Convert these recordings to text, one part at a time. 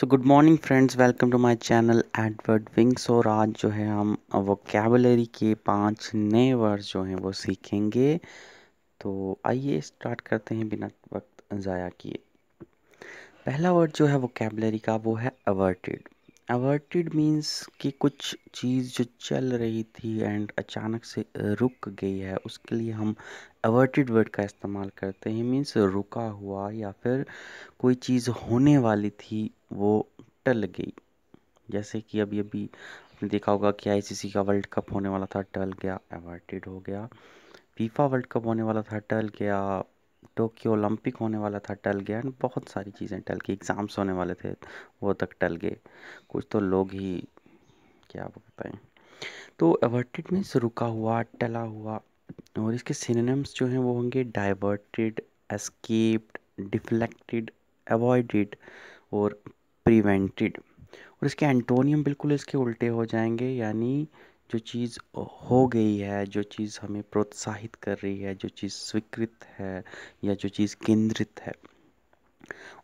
so good morning friends welcome to my channel Edward wings और आज जो है हम वो कैबलरी के पांच नए वर्ड जो हैं वो सीखेंगे तो आइए स्टार्ट करते हैं बिना वक्त ज़ाया किए पहला वर्ड जो है वो कैबलरी का वो है अवर्टेड अवर्टेड मीन्स कि कुछ चीज़ जो चल रही थी एंड अचानक से रुक गई है उसके लिए हम अवर्टेड वर्ड का इस्तेमाल करते हैं मीन्स रुका हुआ या फिर कोई चीज़ होने वाली थी वो टल गई जैसे कि अभी अभी आपने देखा होगा कि आईसीसी का वर्ल्ड कप होने वाला था टल गया अवर्टेड हो गया फीफा वर्ल्ड कप होने वाला था टल गया टोक्यो ओलंपिक होने वाला था टल गया एंड बहुत सारी चीज़ें टल गई एग्ज़ाम्स होने वाले थे वो तक टल गए कुछ तो लोग ही क्या बताएं तो एवर्टेड मीन्स रुका हुआ टला हुआ और इसके सिनेम्स जो हैं वो होंगे डाइवर्टेड एस्केप्ड डिफ्लेक्टेड अवॉइडेड और प्रिवेंटेड और इसके एंटोनियम बिल्कुल इसके उल्टे हो जाएंगे यानी जो चीज़ हो गई है जो चीज़ हमें प्रोत्साहित कर रही है जो चीज़ स्वीकृत है या जो चीज़ केंद्रित है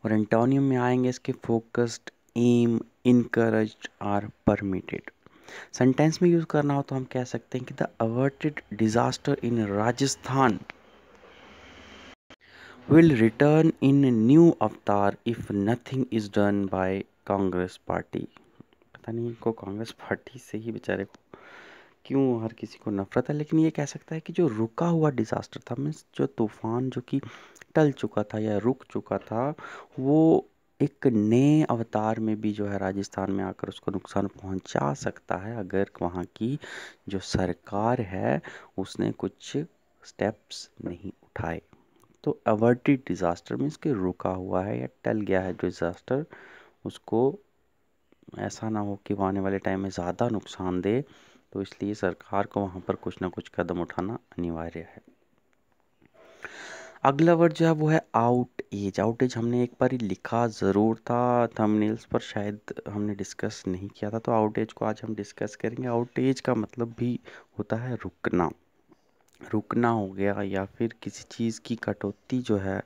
और एंटोनियम में आएंगे इसके focused aim encourage or permitted sentence में यूज़ करना हो तो हम कह सकते हैं कि the averted disaster in Rajasthan will return in new avatar if nothing is done by Congress party पता नहीं इनको कांग्रेस पार्टी से ही बेचारे को क्यों हर किसी को नफ़रत है लेकिन ये कह सकता है कि जो रुका हुआ डिज़ास्टर था मीन्स जो तूफ़ान जो कि टल चुका था या रुक चुका था वो एक नए अवतार में भी जो है राजस्थान में आकर उसको नुकसान पहुंचा सकता है अगर वहाँ की जो सरकार है उसने कुछ स्टेप्स नहीं उठाए तो अवर्टेड डिज़ास्टर मीन्स कि रुका हुआ है या टल गया है डिज़ास्टर उसको ऐसा ना हो कि आने वाले टाइम में ज़्यादा नुकसान दे तो इसलिए सरकार को वहाँ पर कुछ ना कुछ कदम उठाना अनिवार्य है अगला वर्ड जो है वो है आउट एज आउट एज हमने एक बार लिखा ज़रूर था थंबनेल्स पर शायद हमने डिस्कस नहीं किया था तो आउट एज को आज हम डिस्कस करेंगे आउट एज का मतलब भी होता है रुकना रुकना हो गया या फिर किसी चीज़ की कटौती जो है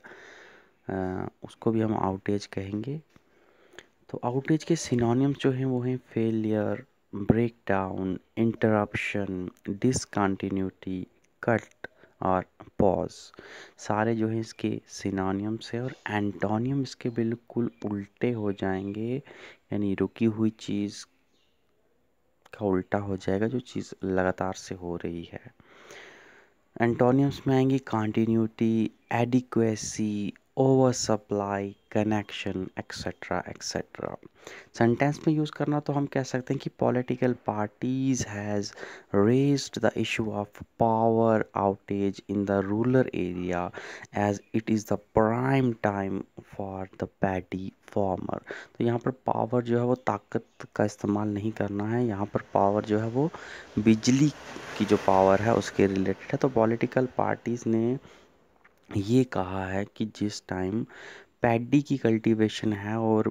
उसको भी हम आउट एज कहेंगे तो आउट एज के सिनोनिम्स जो हैं वो हैं failure breakdown, interruption, discontinuity, cut और पॉज सारे जो है इसके सिनानियम्स है और एंटोनियम इसके बिल्कुल उल्टे हो जाएंगे यानी रुकी हुई चीज़ का उल्टा हो जाएगा जो चीज़ लगातार से हो रही है एंटोनियम्स में आएंगी continuity adequacy oversupply connection etcetera etcetera sentence में यूज़ करना तो हम कह सकते हैं कि political parties has raised the issue of power outage in the rural area as it is the prime time for the paddy farmer तो यहाँ पर पावर जो है वो ताकत का इस्तेमाल नहीं करना है यहाँ पर पावर जो है वो बिजली की जो पावर है उसके रिलेटेड है तो पॉलिटिकल पार्टीज़ ने ये कहा है कि जिस टाइम पैडी की कल्टीवेशन है और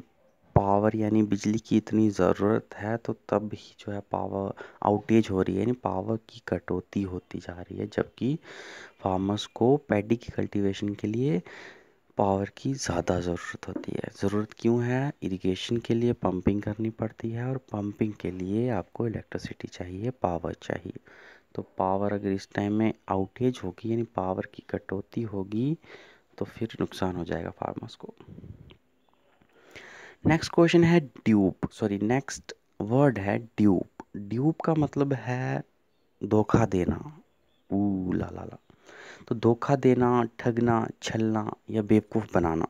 पावर यानी बिजली की इतनी ज़रूरत है तो तब ही जो है पावर आउटेज हो रही है यानी पावर की कटौती होती जा रही है जबकि फार्मर्स को पैडी की कल्टीवेशन के लिए पावर की ज़्यादा ज़रूरत होती है ज़रूरत क्यों है इरिगेशन के लिए पंपिंग करनी पड़ती है और पंपिंग के लिए आपको इलेक्ट्रिसिटी चाहिए पावर चाहिए तो पावर अगर इस टाइम में आउटेज होगी यानी पावर की कटौती होगी तो फिर नुकसान हो जाएगा फार्मर्स को नेक्स्ट क्वेश्चन है ड्यूब सॉरी नेक्स्ट वर्ड है ड्यूब ड्यूब का मतलब है धोखा देना ऊ ला ला ला तो धोखा देना ठगना छलना या बेवकूफ़ बनाना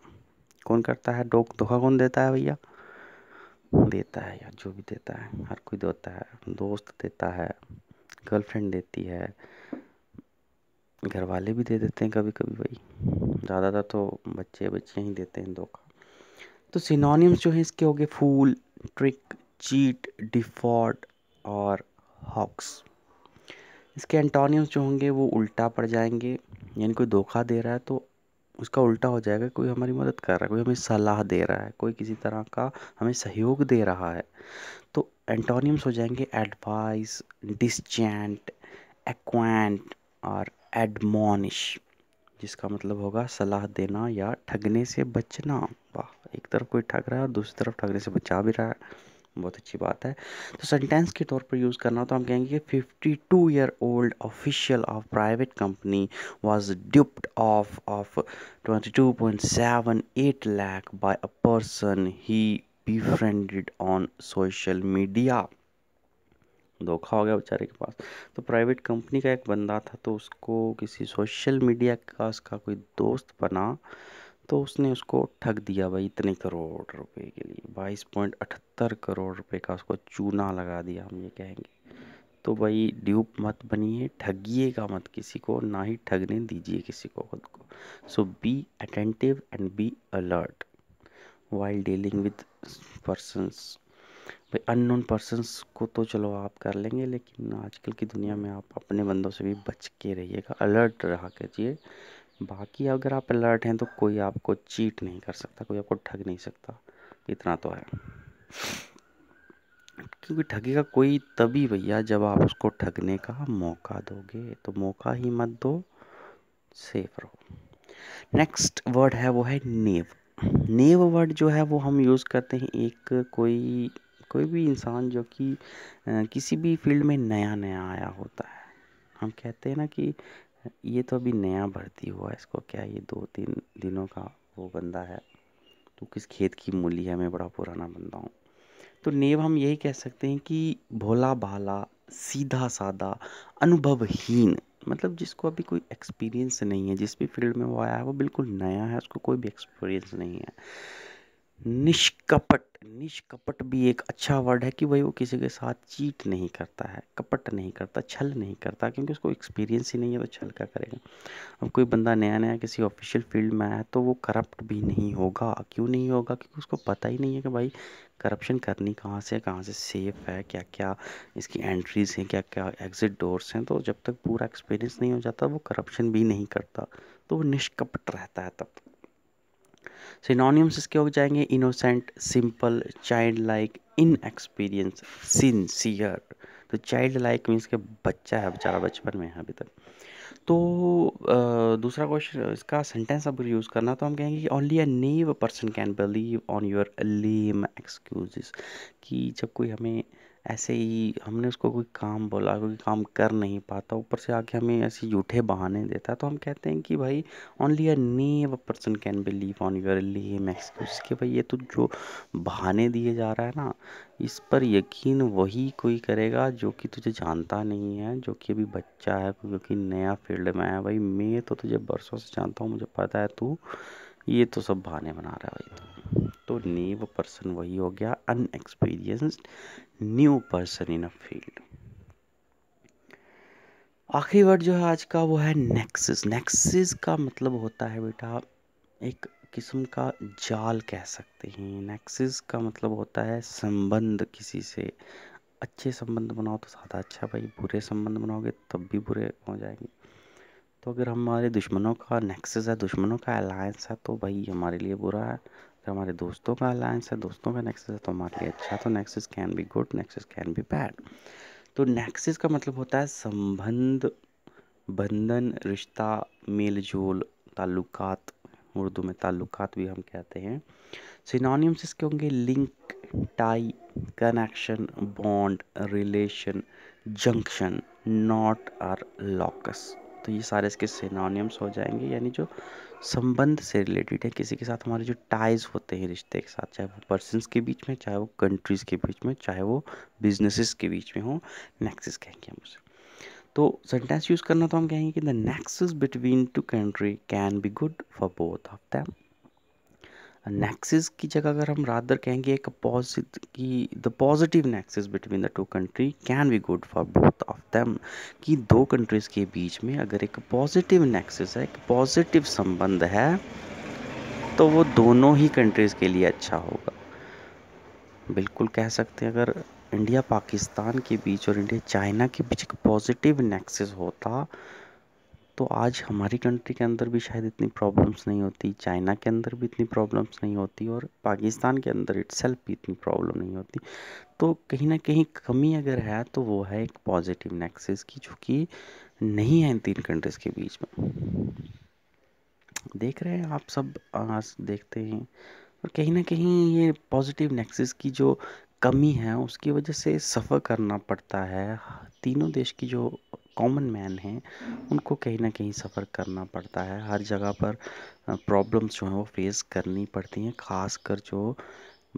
कौन करता है डोक धोखा कौन देता है भैया देता है या जो भी देता है हर कोई देता है दोस्त देता है गर्लफ्रेंड देती है घर वाले भी दे देते हैं कभी कभी भाई ज़्यादातर तो बच्चे बच्चे ही देते हैं धोखा तो सिनोनिम्स जो हैं इसके हो गए फूल ट्रिक चीट डिफॉल्ट और हॉक्स इसके एंटोनियम्स जो होंगे वो उल्टा पड़ जाएंगे यानी कोई धोखा दे रहा है तो उसका उल्टा हो जाएगा कोई हमारी मदद कर रहा है कोई हमें सलाह दे रहा है कोई किसी तरह का हमें सहयोग दे रहा है तो एंटोनियम्स हो जाएंगे एडवाइस डिस्चैंट एक्वांट और एडमोनिश जिसका मतलब होगा सलाह देना या ठगने से बचना वाह एक तरफ कोई ठग रहा है और दूसरी तरफ ठगने से बचा भी रहा है बहुत अच्छी बात है तो सेंटेंस के तौर पर यूज़ करना तो हम कहेंगे कि two year old official of private company was duped of of twenty two point seven eight lakh by a person he befriended on social media धोखा हो गया बेचारे के पास तो प्राइवेट कंपनी का एक बंदा था तो उसको किसी सोशल मीडिया का उसका कोई दोस्त बना तो उसने उसको ठग दिया भाई इतने करोड़ रुपए के लिए बाईस पॉइंट अठहत्तर करोड़ रुपए का उसको चूना लगा दिया हम ये कहेंगे तो भाई ड्यूप मत बनिए ठगिएगा मत किसी को ना ही ठगने दीजिए किसी को खुद को so be attentive and be alert while dealing with persons भाई अननोन पर्सनस को तो चलो आप कर लेंगे लेकिन आजकल की दुनिया में आप अपने बंदों से भी बच के रहिएगा अलर्ट रहा कीजिए बाकी अगर आप अलर्ट हैं तो कोई आपको चीट नहीं कर सकता कोई आपको ठग नहीं सकता इतना तो है क्योंकि ठगेगा कोई तभी भैया जब आप उसको ठगने का मौका दोगे तो मौका ही मत दो सेफ रहो नेक्स्ट वर्ड है वो है नेव नेव वर्ड जो है वो हम यूज़ करते हैं एक कोई कोई भी इंसान जो कि किसी भी फील्ड में नया नया आया होता है हम कहते हैं ना कि ये तो अभी नया भर्ती हुआ है इसको क्या ये दो तीन दिनों का वो बंदा है तो किस खेत की मूली है मैं बड़ा पुराना बंदा हूँ तो नेव हम यही कह सकते हैं कि भोला भाला सीधा साधा अनुभवहीन मतलब जिसको अभी कोई एक्सपीरियंस नहीं है जिस भी फील्ड में वो आया है वो बिल्कुल नया है उसको कोई भी एक्सपीरियंस नहीं है निष्कपट निष्कपट भी एक अच्छा वर्ड है कि भाई वो किसी के साथ चीट नहीं करता है कपट नहीं करता छल नहीं करता क्योंकि उसको एक्सपीरियंस ही नहीं है तो छल क्या करेगा अब कोई बंदा नया नया किसी ऑफिशियल फील्ड में आया तो वो करप्ट भी नहीं होगा क्यों नहीं होगा क्योंकि उसको पता ही नहीं है कि भाई करप्शन करनी कहाँ से कहाँ से सेफ़ है क्या क्या इसकी एंट्रीज़ हैं क्या क्या एग्ज़िट डोर्स हैं तो जब तक पूरा एक्सपीरियंस नहीं हो जाता वो करप्शन भी नहीं करता तो वो निष्कपट रहता है तब सिनोनिम्स इसके हो जाएंगे innocent simple child like inexperience sincere तो चाइल्ड लाइक मीन्स के बच्चा है बेचारा बचपन में है अभी तक तो दूसरा क्वेश्चन इसका सेंटेंस अब यूज़ करना तो हम कहेंगे कि only a naive person can believe on your lame excuse कि जब कोई हमें ऐसे ही हमने उसको कोई काम बोला कोई काम कर नहीं पाता ऊपर से आके हमें ऐसे झूठे बहाने देता है तो हम कहते हैं कि भाई only a naive a person can believe on your lame excuse कि भाई ये तो जो बहाने दिए जा रहा है ना इस पर यकीन वही कोई करेगा जो कि तुझे जानता नहीं है जो कि अभी बच्चा है क्योंकि नया फील्ड में है भाई मैं तो तुझे बरसों से जानता हूँ मुझे पता है तू ये तो सब बहाने बना रहा है भाई तो नेव पर्सन वही हो गया inexperienced new person in a field आखिरी वर्ड जो है आज का वो है नेक्सिस नेक्सिस का मतलब होता है बेटा एक किस्म का जाल कह सकते हैं नेक्सिस का मतलब होता है संबंध किसी से अच्छे संबंध बनाओ तो ज़्यादा अच्छा भाई बुरे संबंध बनाओगे तब भी बुरे हो जाएंगे तो अगर हमारे दुश्मनों का नेक्सेस है दुश्मनों का अलायंस है तो भाई हमारे लिए बुरा है तो हमारे दोस्तों का अलायंस है दोस्तों का नेक्सेस है तो हमारे लिए अच्छा तो nexus can be good nexus can be bad तो नेक्सेस का मतलब होता है संबंध बंधन रिश्ता मेल जोल ताल्लुकात उर्दू में ताल्लुकात भी हम कहते हैं सिनोनियम्स इसके होंगे link tie connection bond relation junction knot or locus तो ये सारे इसके सिनोनियम्स हो जाएंगे यानी जो संबंध से रिलेटेड है किसी के साथ हमारे जो टाइज होते हैं रिश्ते के साथ चाहे वो पर्सनस के बीच में चाहे वो कंट्रीज़ के बीच में चाहे वो बिजनेसिस के बीच में हो नेक्सिस कहेंगे हम उसे तो सेंटेंस यूज़ करना तो हम कहेंगे कि the nexus between two country can be good for both of them nexus की जगह अगर हम रादर कहेंगे एक पॉजिट की the positive nexus between the two country can be good for both of them कि दो कंट्रीज के बीच में अगर एक पॉजिटिव नेक्सिस है एक पॉजिटिव संबंध है तो वो दोनों ही कंट्रीज के लिए अच्छा होगा बिल्कुल कह सकते हैं अगर इंडिया पाकिस्तान के बीच और इंडिया चाइना के बीच एक पॉजिटिव नेक्सिस होता तो आज हमारी कंट्री के अंदर भी शायद इतनी प्रॉब्लम्स नहीं होती चाइना के अंदर भी इतनी प्रॉब्लम्स नहीं होती और पाकिस्तान के अंदर इट भी इतनी प्रॉब्लम नहीं होती तो कहीं ना कहीं कमी अगर है तो वो है एक पॉजिटिव नेक्सेस की जो कि नहीं है इन तीन कंट्रीज़ के बीच में देख रहे हैं आप सब आज देखते हैं और कहीं ना कहीं ये पॉजिटिव नेक्सेस की जो कमी है उसकी वजह से सफ़र करना पड़ता है तीनों देश की जो कॉमन मैन हैं उनको कहीं ना कहीं सफ़र करना पड़ता है हर जगह पर प्रॉब्लम्स जो हैं वो फेस करनी पड़ती हैं खासकर जो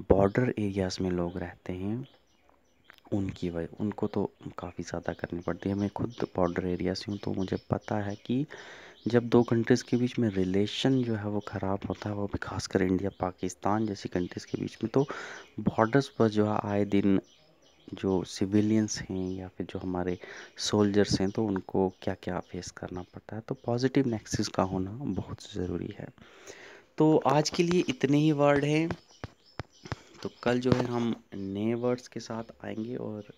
बॉर्डर एरियाज़ में लोग रहते हैं उनकी वजह उनको तो काफ़ी ज़्यादा करनी पड़ती है मैं खुद बॉर्डर एरिया से हूँ तो मुझे पता है कि जब दो कंट्रीज़ के बीच में रिलेशन जो है वो ख़राब होता है वो भी खासकर इंडिया पाकिस्तान जैसी कंट्रीज़ के बीच में तो बॉर्डर्स पर जो है आए दिन जो सिविलियंस हैं या फिर जो हमारे सोल्जर्स हैं तो उनको क्या क्या फेस करना पड़ता है तो पॉजिटिव नेक्सिस का होना बहुत ज़रूरी है तो आज के लिए इतने ही वर्ड हैं तो कल जो है हम नए वर्ड्स के साथ आएंगे और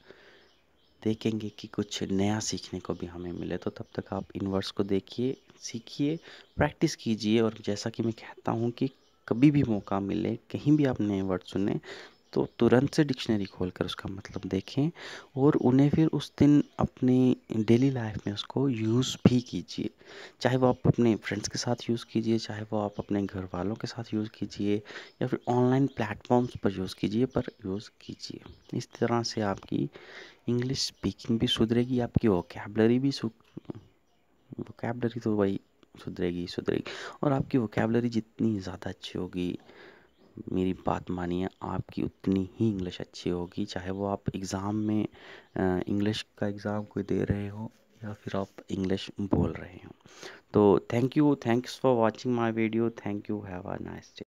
देखेंगे कि कुछ नया सीखने को भी हमें मिले तो तब तक आप इन वर्ड्स को देखिए सीखिए प्रैक्टिस कीजिए और जैसा कि मैं कहता हूँ कि कभी भी मौका मिले कहीं भी आप नए वर्ड सुने तो तुरंत से डिक्शनरी खोल कर उसका मतलब देखें और उन्हें फिर उस दिन अपने डेली लाइफ में उसको यूज़ भी कीजिए चाहे वो आप अपने फ्रेंड्स के साथ यूज़ कीजिए चाहे वो आप अपने घर वालों के साथ यूज़ कीजिए या फिर ऑनलाइन प्लेटफॉर्म्स पर यूज़ कीजिए पर यूज़ कीजिए इस तरह से आपकी इंग्लिश स्पीकिंग भी सुधरेगी आपकी वोकेबलरी भी वोकेबलरी तो वही सुधरेगी सुधरेगी और आपकी वोकेबलरी जितनी ज़्यादा अच्छी होगी मेरी बात मानिए आपकी उतनी ही इंग्लिश अच्छी होगी चाहे वो आप एग्ज़ाम में इंग्लिश का एग्ज़ाम कोई दे रहे हो या फिर आप इंग्लिश बोल रहे हो तो thank you thanks for watching my video thank you have a nice day